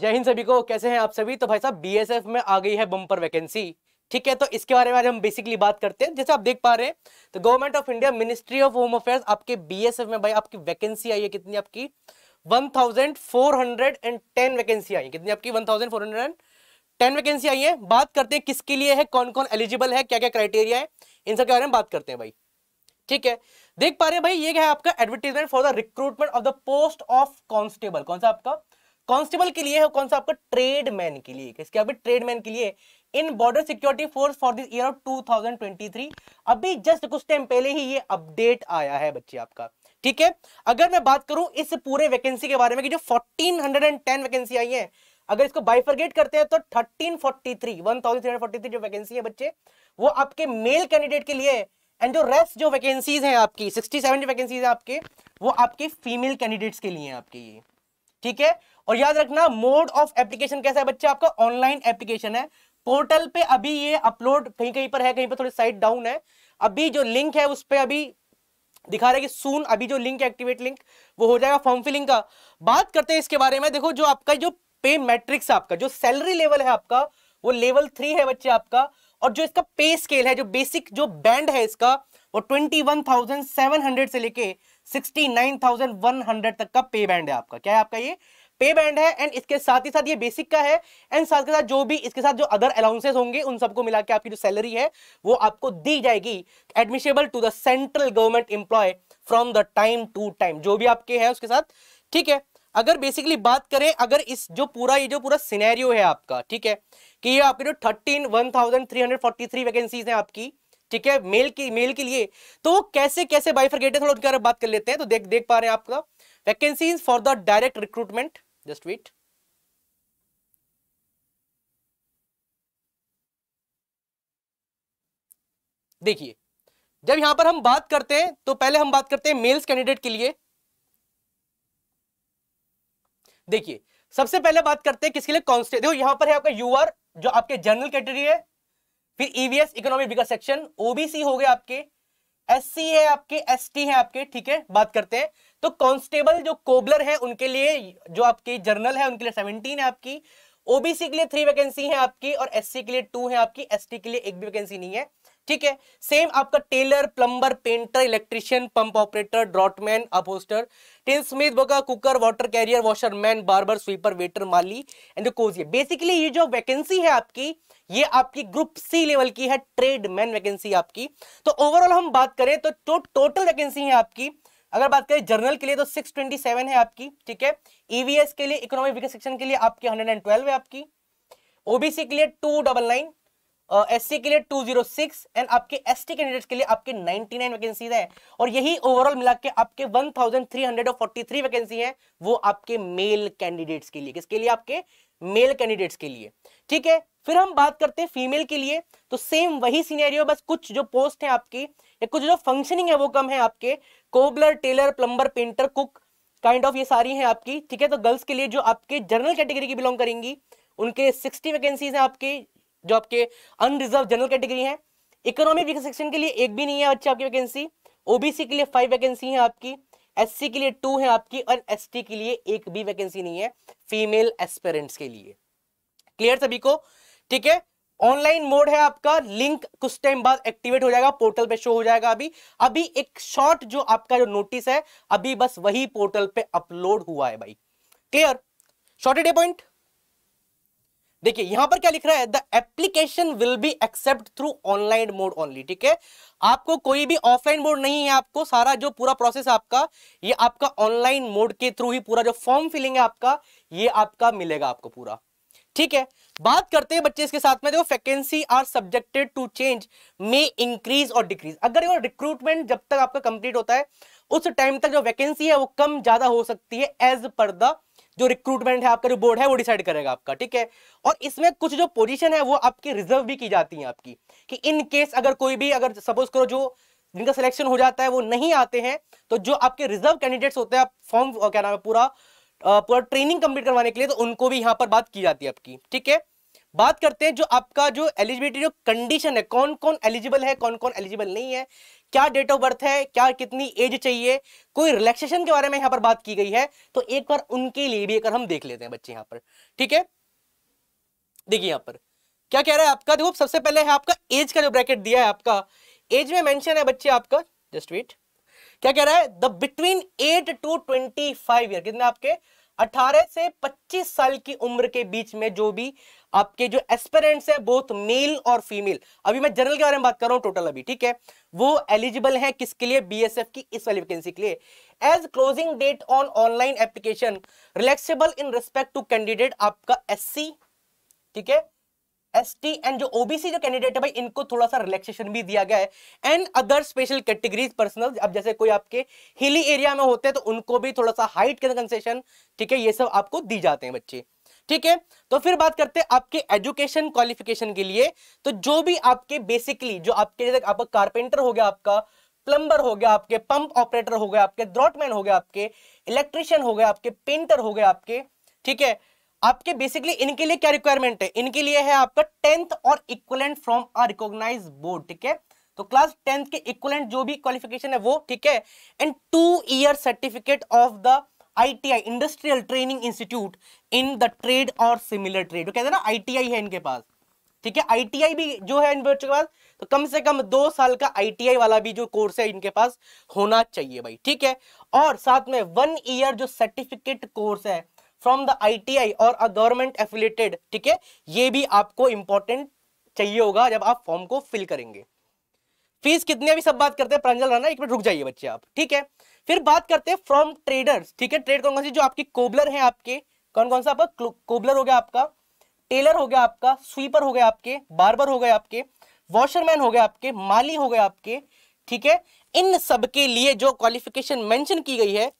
जय हिंद सभी को कैसे हैं आप सभी तो भाई साहब बीएसएफ में आ गई है बम्पर वैकेंसी ठीक है तो इसके बारे में आज हम बेसिकली बात करते हैं जैसे आप देख पा रहे हैं तो government of India ministry of home affairs आपके बीएसएफ में भाई आपकी वैकेंसी आई है कितनी आपकी वन वैकेंसी आई है कितनी आपकी 1410 वैकेंसी आई है बात करते हैं किसके लिए है कौन कौन एलिजिबल है क्या क्या क्राइटेरिया है इन सबके बारे में बात करते हैं भाई ठीक है देख पा रहे हैं भाई ये क्या है आपका advertisement for the recruitment of the post of constable कौन सा आपका कांस्टेबल के लिए है कौन सा आपका ट्रेडमैन के लिए किसके अभी ट्रेडमैन के लिए in border security force for this year of 2023 अभी जस्ट कुछ टाइम पहले ही ये अपडेट आया है बच्चे आपका ठीक है अगर मैं बात करूं इस पूरे वैकेंसी के बारे में कि जो 1410 वैकेंसी आई है अगर इसको बाइफरगेट करते हैं तो 1343 1343 जो वैकेंसी है बच्चे वो आपके मेल कैंडिडेट के लिए एंड जो रेस्ट जो वैकेंसीज हैं आपकी 67 जो वैकेंसीज हैं आपके वो आपके फीमेल कैंडिडेट्स के लिए हैं आपके ये ठीक है और याद रखना मोड ऑफ एप्लीकेशन कैसा है बच्चे आपका ऑनलाइन एप्लीकेशन है पोर्टल पे अभी ये अपलोड कहीं कहीं पर है कहीं पर थोड़ी साइड डाउन है अभी जो लिंक है उस पर अभी दिखा रहे कि सून अभी जो लिंक एक्टिवेट लिंक वो हो जाएगा फॉर्म फिलिंग का बात करते हैं इसके बारे में देखो जो आपका जो पे मैट्रिक्स आपका जो सैलरी लेवल है आपका वो लेवल थ्री है बच्चे आपका और जो इसका पे स्केल है जो बेसिक जो बैंड है इसका वो twenty one thousand seven hundred से लेके 69,100 तक का पे बैंड है आपका क्या है आपका ये पे बैंड है एंड इसके साथ ही साथ ये बेसिक का है एंड साथ के साथ जो भी इसके साथ जो अदर अलाउंसेस होंगे उन सबको मिला के आपकी जो सैलरी है वो आपको दी जाएगी admissible to the central government employ from the time to time जो भी आपके हैं उसके साथ ठीक है अगर बेसिकली बात करें अगर इस जो पूरा ये जो पूरा सिनेरियो है आपका ठीक है कि ये आपके जो thirteen one thousand three hundred forty three vacancies हैं आपकी ठीक है मेल की मेल के लिए तो कैसे कैसे बाइफरगेटेड थोड़ा उनके बारे में बात कर लेते हैं तो देख देख पा रहे हैं आपका vacancy for the direct recruitment just wait देखिए जब यहां पर हम बात करते हैं तो पहले हम बात करते हैं मेल्स कैंडिडेट के लिए देखिए सबसे पहले बात करते हैं किसके लिए कॉन्स्टेबल देखो यहां पर है आपका यूआर जो आपके जनरल कैटेगरी है फिर ईवीएस इकोनॉमिक विकास सेक्शन ओबीसी हो गए आपके एस है आपके एस है आपके ठीक है बात करते हैं तो कांस्टेबल जो कोबलर है उनके लिए जो आपके जर्नल है उनके लिए सेवनटीन है आपकी ओबीसी के लिए थ्री वैकेंसी है आपकी और एससी के लिए टू है आपकी एसटी के लिए एक भी वैकेंसी नहीं है ठीक है सेम आपका tailor plumber painter electrician pump operator draughtsman upholsterer tinsmith बोका cooker water carrier washerman barber sweeper waiter माली एंड ये बेसिकली ये जो वैकेंसी है आपकी ये आपकी ग्रुप सी लेवल की है ट्रेडमैन वैकेंसी आपकी तो ओवरऑल हम बात करें तो टोटल तो वैकेंसी है आपकी अगर बात करें जर्नल के लिए तो 627 है आपकी ठीक है ईवीएस e के लिए इकोनॉमिक विकास सेक्शन के लिए आपकी 112 है आपकी ओबीसी के लिए two double nine SC uh, के लिए 206 एंड आपके एसटी कैंडिडेट्स के लिए आपके 99 वैकेंसीज है और यही ओवरऑल मिला के आपके 1343 वैकेंसी है वो आपके मेल कैंडिडेट्स के लिए किसके लिए आपके मेल कैंडिडेट्स के लिए ठीक है फिर हम बात करते हैं फीमेल के लिए तो सेम वही सीनेरियो बस कुछ जो पोस्ट है आपकी या कुछ जो फंक्शनिंग है वो कम है आपके cobbler tailor plumber painter cook kind of ये सारी है आपकी ठीक है तो गर्ल्स के लिए जो आपके जनरल कैटेगरी की बिलोंग करेंगी उनके 60 वैकेंसीज हैं आपके जो आपके अनरिजर्व जनरल कैटेगरी है इकोनॉमिक सेक्शन के लिए एक भी नहीं है बच्चे आपकी वैकेंसी ओबीसी के लिए फाइव वैकेंसी है आपकी एससी के लिए टू है आपकी और एसटी के लिए एक भी वैकेंसी नहीं है फीमेल एस्पेरेंट्स के लिए क्लियर सभी को ठीक है ऑनलाइन मोड है आपका लिंक कुछ टाइम बाद एक्टिवेट हो जाएगा पोर्टल पे शो हो जाएगा अभी अभी एक शॉर्ट जो आपका जो नोटिस है अभी बस वही पोर्टल पे अपलोड हुआ है भाई क्लियर शॉर्टेड ए पॉइंट देखिए यहां पर क्या लिख रहा है the application will be accept through online mode only ठीक है आपको कोई भी ऑफलाइन मोड नहीं है आपको सारा जो पूरा प्रोसेस आपका ये आपका ऑनलाइन मोड के थ्रू ही पूरा जो फॉर्म फिलिंग है आपका ये आपका मिलेगा आपको पूरा ठीक है बात करते हैं बच्चे इसके साथ में देखो vacancy are subjected to change may increase और डिक्रीज अगर वो रिक्रूटमेंट जब तक आपका कंप्लीट होता है उस टाइम तक जो वैकेंसी है वो कम ज्यादा हो सकती है एज पर द जो रिक्रूटमेंट है आपका जो बोर्ड है वो डिसाइड करेगा आपका ठीक है और इसमें कुछ जो पोजीशन है वो आपकी रिजर्व भी की जाती है आपकी कि इन केस अगर कोई भी अगर सपोज करो जो जिनका सिलेक्शन हो जाता है वो नहीं आते हैं तो जो आपके रिजर्व कैंडिडेट्स होते हैं फॉर्म क्या नाम है पूरा पूरा ट्रेनिंग कंप्लीट करवाने के लिए तो उनको भी यहाँ पर बात की जाती है आपकी ठीक है बात करते हैं जो आपका जो एलिजिबिलिटी जो कंडीशन है कौन कौन एलिजिबल है कौन कौन एलिजिबल नहीं है क्या डेट ऑफ बर्थ है क्या कितनी एज चाहिए कोई रिलैक्सेशन के बारे में यहाँ पर बात की गई है तो एक बार उनके लिए भी एक हम देख लेते हैं बच्चे यहाँ पर ठीक है देखिए यहाँ पर क्या कह रहा है आपका देखो सबसे पहले है आपका एज का जो ब्रैकेट दिया है आपका एज में मेंशन है बच्चे आपका जस्ट वेट क्या कह रहा है the between eight to twenty five year कितने आपके 18 से 25 साल की उम्र के बीच में जो भी आपके जो एस्पेरेंट्स हैं बोथ मेल और फीमेल अभी मैं जनरल के बारे में बात कर रहा हूं टोटल अभी ठीक है वो एलिजिबल है किसके लिए बीएसएफ की इस वाली वैकेंसी के लिए age closing date on online application relaxable in respect to candidate आपका एससी ठीक है एस टी एंड जो ओबीसी जो कैंडिडेट है भाई इनको थोड़ा सा रिलैक्सेशन भी दिया गया है and other special categories personal अब जैसे कोई आपके हिली एरिया में होते हैं तो उनको भी थोड़ा सा हाइट के कंसेशन ठीक है ये सब आपको दी जाते हैं बच्चे ठीक है तो फिर बात करते हैं आपके एजुकेशन क्वालिफिकेशन के लिए तो जो भी आपके बेसिकली जो आपके जैसे आपका कारपेंटर हो गया आपका प्लम्बर हो गया आपके पंप ऑपरेटर हो गया आपके ड्रॉटमैन हो गया आपके इलेक्ट्रिशियन हो गया आपके पेंटर हो गया आपके ठीक है आपके बेसिकली इनके लिए क्या रिक्वायरमेंट है इनके लिए है आपका टेंथ और equivalent from a recognise board ठीक है तो क्लास टेंथ के इक्वलेंट जो भी क्वालिफिकेशन है वो ठीक है and two year certificate of the ITI industrial training institute in the trade और सिमिलर ट्रेड कहते हैं ना आईटीआई है इनके पास ठीक है आईटीआई भी जो है इन बच्चों के पास तो कम से कम दो साल का आईटीआई वाला भी जो कोर्स है इनके पास होना चाहिए भाई ठीक है और साथ में वन ईयर जो सर्टिफिकेट कोर्स है फ्रॉम द आईटीआई और अ गवर्नमेंट एफिलेटेड ठीक है ये भी आपको इंपॉर्टेंट चाहिए होगा जब आप फॉर्म को फिल करेंगे फीस कितनी अभी सब बात करते हैं प्रांजल राना एक मिनट रुक जाइए बच्चे आप ठीक है फिर बात करते हैं फ्रॉम ट्रेडर्स ठीक है ट्रेड कौन कौन सी जो आपकी कोबलर है आपके कौन कौन सा आपका कोबलर हो गया आपका टेलर हो गया आपका स्वीपर हो गया आपके बार्बर हो गए आपके वॉशरमैन हो गए आपके माली हो गए आपके ठीक है इन सब के लिए जो क्वालिफिकेशन मेंशन की गई है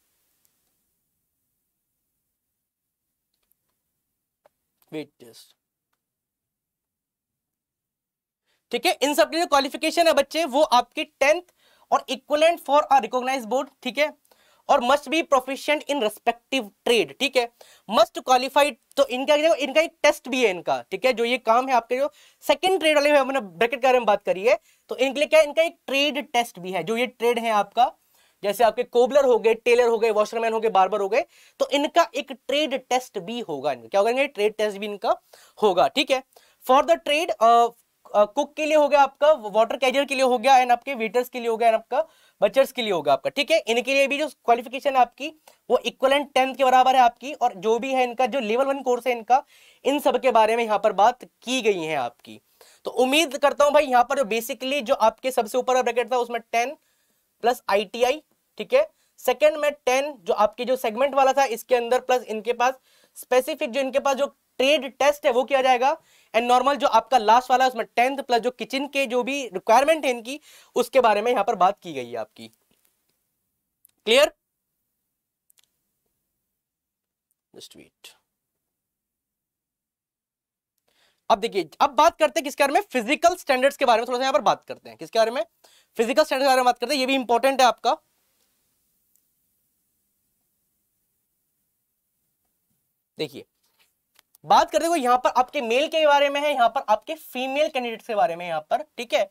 वेट टेस्ट ठीक है इन सब के जो क्वालिफिकेशन है बच्चे वो आपके टेंथ और equivalent for a recognise board ठीक है और must be proficient in respective trade ठीक है मस्ट क्वालिफाइड तो इनका क्या इनका एक टेस्ट भी है इनका ठीक है जो ये काम है आपके जो सेकंड ट्रेड वाले ब्रैकेट के बारे में बात करिए तो इनके लिए क्या इनका एक ट्रेड टेस्ट भी है जो ये ट्रेड है आपका जैसे आपके कोबलर हो गए टेलर हो गए वॉशरमैन हो गए बार्बर हो गए तो इनका एक ट्रेड टेस्ट भी होगा इनका क्या होगा ट्रेड टेस्ट भी इनका होगा ठीक है फॉर द ट्रेड कुक के लिए हो गया आपका वाटर कैरियर के लिए हो गया एंड आपके वेटर्स के लिए हो गया एंड आपका बचर्स के लिए होगा आपका ठीक है इनके लिए भी जो क्वालिफिकेशन है आपकी वो इक्वलेंट टेंथ के बराबर है आपकी और जो भी है इनका जो लेवल वन कोर्स है इनका इन सब के बारे में यहाँ पर बात की गई है आपकी तो उम्मीद करता हूँ भाई यहाँ पर बेसिकली जो आपके सबसे ऊपर ब्रैकेट था उसमें टेन प्लस आई ठीक है सेकेंड में टेन जो आपके जो सेगमेंट वाला था इसके अंदर प्लस इनके पास स्पेसिफिक जो इनके पास जो ट्रेड टेस्ट है वो किया जाएगा एंड नॉर्मल जो आपका लास्ट वाला उसमें टेंथ प्लस जो किचन के जो भी रिक्वायरमेंट है इनकी उसके बारे में यहां पर बात की गई है आपकी क्लियर अब देखिए अब बात करते हैं किसके बारे में फिजिकल स्टैंडर्ड्स के बारे में थोड़ा सा यहां पर बात करते हैं किसके बारे में फिजिकल स्टैंडर्ड के बारे में बात करते हैं ये भी इंपॉर्टेंट है आपका देखिए बात करते हुए यहां पर आपके मेल के बारे में है यहां पर आपके फीमेल कैंडिडेट के बारे में यहां पर ठीक है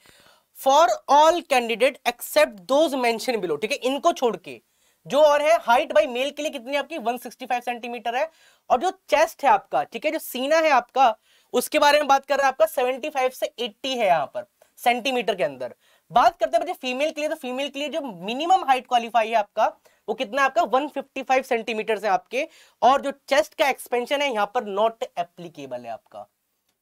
for all candidate except those mention below ठीक है इनको छोड़ के जो और है हाइट बाई मेल के लिए कितनी आपकी 165 सेंटीमीटर है और जो चेस्ट है आपका ठीक है जो सीना है आपका उसके बारे में बात कर रहे हैं आपका 75 से 80 है यहाँ पर सेंटीमीटर के अंदर बात करते हैं फीमेल के लिए तो फीमेल के लिए जो मिनिमम हाइट क्वालिफाई है आपका वो कितना आपका 155 सेंटीमीटर है आपके और जो चेस्ट का एक्सपेंशन है यहाँ पर नॉट एप्लीकेबल है आपका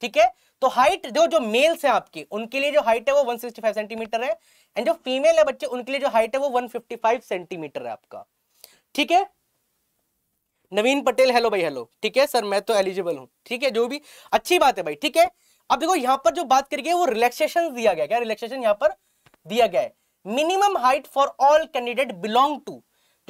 ठीक है तो हाइट जो जो मेल्स हैं आपके उनके लिए जो हाइट है वो 165 सेंटीमीटर है एंड जो फीमेल है बच्चे उनके लिए जो हाइट है वो 155 सेंटीमीटर है आपका ठीक है नवीन पटेल हेलो भाई हेलो ठीक है सर मैं तो एलिजिबल हूँ ठीक है जो भी अच्छी बात है भाई ठीक है अब देखो यहां पर जो बात करिए वो रिलैक्सेशन दिया गया क्या रिलैक्सेशन यहां पर दिया गया है minimum height for all candidate belong to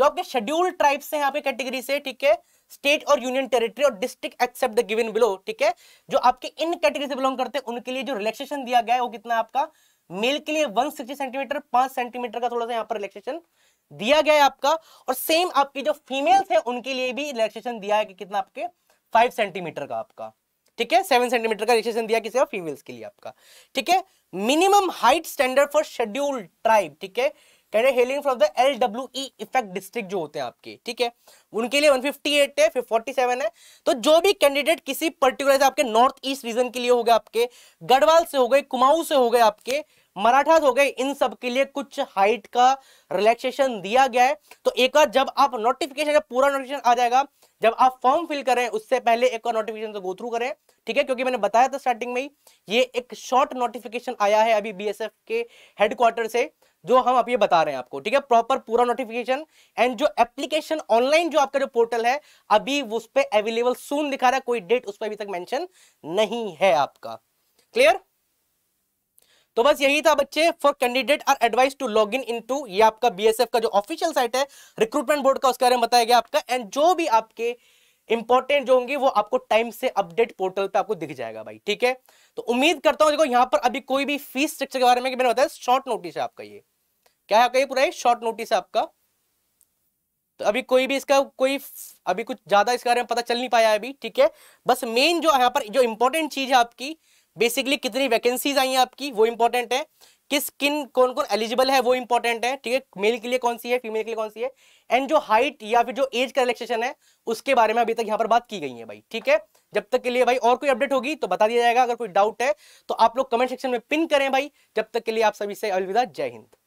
जो आपके शेड्यूल ट्राइब्स से यहाँ पे कैटेगरी से ठीक है स्टेट और यूनियन टेरिटरी और district except the given below ठीक है जो आपके इन कैटेगरी से बिलोंग करते हैं उनके लिए जो रिलैक्सेशन दिया गया है वो कितना आपका मेल के लिए 160 सेंटीमीटर 5 सेंटीमीटर का थोड़ा सा यहाँ पर रिलैक्सेशन दिया गया है आपका और सेम आपकी जो फीमेल्स है उनके लिए भी रिलैक्सेशन दिया है कि कितना आपके फाइव सेंटीमीटर का आपका ठीक है सेवन सेंटीमीटर का रिलेक्सेशन दिया किसी और फीमेल्स के लिए आपका ठीक है minimum height standard for scheduled tribe ठीक है कह रहे hailing from the L W effect district जो होते हैं आपके ठीक है उनके लिए 158 है फिर 47 है तो जो भी कैंडिडेट किसी पर्टिकुलर से आपके नॉर्थ ईस्ट रीजन के लिए हो गए आपके गढ़वाल से हो गए कुमाऊ से हो गए आपके मराठा हो गए इन सब के लिए कुछ हाइट का रिलैक्सेशन दिया गया है तो एक बार जब आप नोटिफिकेशन पूरा नोटिफिकेशन आ जाएगा जब आप फॉर्म फिल करें उससे पहले एक और नोटिफिकेशन तो गो थ्रू करें ठीक है क्योंकि मैंने बताया था स्टार्टिंग में ही ये एक शॉर्ट नोटिफिकेशन आया है अभी बीएसएफ के हेडक्वार्टर से जो हम आप ये बता रहे हैं आपको ठीक है प्रॉपर पूरा नोटिफिकेशन एंड जो एप्लीकेशन ऑनलाइन जो आपका जो पोर्टल है अभी उस पर अवेलेबल सून दिखा रहा है कोई डेट उस पर अभी तक मैंशन नहीं है आपका क्लियर तो बस यही था बच्चे for candidate are advise to log in in to ये आपका बीएसएफ का जो ऑफिशियल साइट है रिक्रूटमेंट बोर्ड का उसके बारे में बताया गया आपका एंड जो भी आपके इंपॉर्टेंट जो होंगे वो आपको टाइम से अपडेट पोर्टल पे आपको दिख जाएगा भाई ठीक है तो उम्मीद करता हूँ देखो यहाँ पर अभी कोई भी फीस स्ट्रक्चर के बारे में कि मैंने बताया शॉर्ट नोटिस है आपका ये क्या है ये पूरा शॉर्ट नोटिस है आपका तो अभी कोई भी इसका कोई अभी कुछ ज्यादा इसके बारे में पता चल नहीं पाया अभी ठीक है बस मेन जो यहाँ पर जो इंपॉर्टेंट चीज है आपकी बेसिकली कितनी वैकेंसीज आई हैं आपकी वो इंपॉर्टेंट है किस किन कौन कौन एलिजिबल है वो इंपॉर्टेंट है ठीक है मेल के लिए कौन सी है फीमेल के लिए कौन सी है एंड जो हाइट या फिर जो एज का रिलेक्सेशन है उसके बारे में अभी तक यहाँ पर बात की गई है भाई ठीक है जब तक के लिए भाई और कोई अपडेट होगी तो बता दिया जाएगा अगर कोई डाउट है तो आप लोग कमेंट सेक्शन में पिन करें भाई जब तक के लिए आप सभी से अलविदा जय हिंद